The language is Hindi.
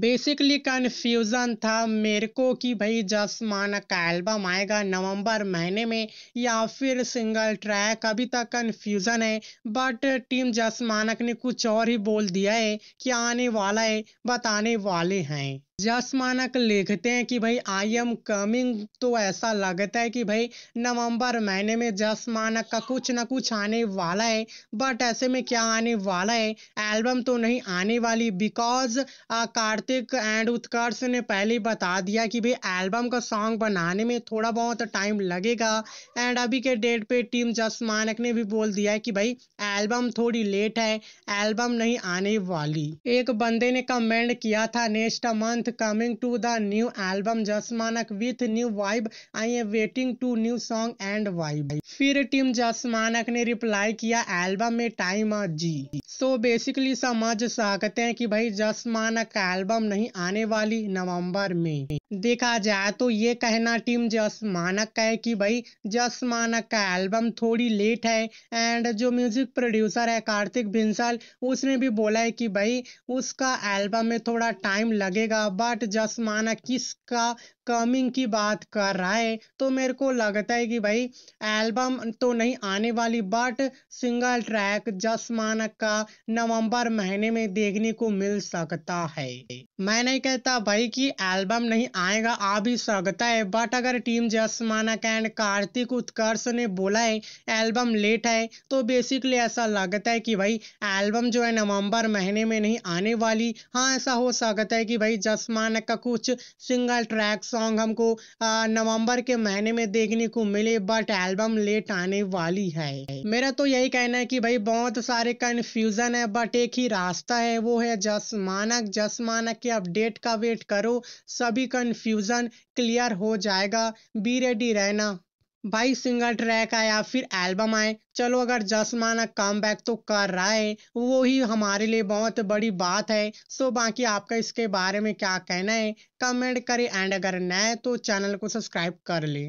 बेसिकली कन्फ्यूज़न था मेरे को कि भाई जसमान का एल्बम आएगा नवंबर महीने में या फिर सिंगल ट्रैक अभी तक कन्फ्यूज़न है बट टीम जसमानक ने कुछ और ही बोल दिया है कि आने वाला है बताने वाले हैं जसमानक लिखते हैं कि भाई आई एम कमिंग तो ऐसा लगता है कि भाई नवंबर महीने में जसमानक का कुछ ना कुछ आने वाला है बट ऐसे में क्या आने वाला है एल्बम तो नहीं आने वाली बिकॉज कार्तिक एंड उत्कर्ष ने पहले बता दिया कि भाई एल्बम का सॉन्ग बनाने में थोड़ा बहुत टाइम लगेगा एंड अभी के डेट पे टीम जसमानक ने भी बोल दिया है कि भाई एल्बम थोड़ी लेट है एल्बम नहीं आने वाली एक बंदे ने कमेंट किया था next month coming to the new album जसमानक with new vibe I am waiting to new song and vibe फिर टीम जसमानक ने रिप्लाई किया एल्बम में टाइम जी सो so बेसिकली समझ सकते हैं कि भाई जसमानक का एल्बम नहीं आने वाली नवंबर में देखा जाए तो ये कहना टीम जसमानक का है कि भाई जसमानक का एल्बम थोड़ी लेट है एंड जो म्यूजिक प्रोड्यूसर है कार्तिक भिंसल उसने भी बोला है कि भाई उसका एल्बम में थोड़ा टाइम लगेगा बट जस माना किसका कमिंग की बात कर रहा है तो मेरे को लगता है कि भाई एल्बम तो नहीं आने वाली बट सिंगल ट्रैक जस मानक का नवंबर महीने में देखने को मिल सकता है मैं नहीं कहता भाई कि एल्बम नहीं आएगा आ भी सकता है बट अगर टीम जस मानक एंड कार्तिक उत्कर्ष ने बोला है एल्बम लेट है तो बेसिकली ऐसा लगता है कि भाई एल्बम जो है नवंबर महीने में नहीं आने वाली हाँ ऐसा हो सकता है कि भाई जसमानक का कुछ सिंगल ट्रैक्स सॉन्ग हमको नवंबर के महीने में देखने को मिले बट एल्बम लेट आने वाली है मेरा तो यही कहना है कि भाई बहुत सारे कन्फ्यूजन है बट एक ही रास्ता है वो है जस मानक जस मानक के अपडेट का वेट करो सभी कन्फ्यूजन क्लियर हो जाएगा बी रेडी रहना भाई सिंगल ट्रैक आए या फिर एल्बम आए चलो अगर जसमाना कम बैक तो कर रहा है वो ही हमारे लिए बहुत बड़ी बात है सो बाकी आपका इसके बारे में क्या कहना है कमेंट करें एंड अगर नए तो चैनल को सब्सक्राइब कर लें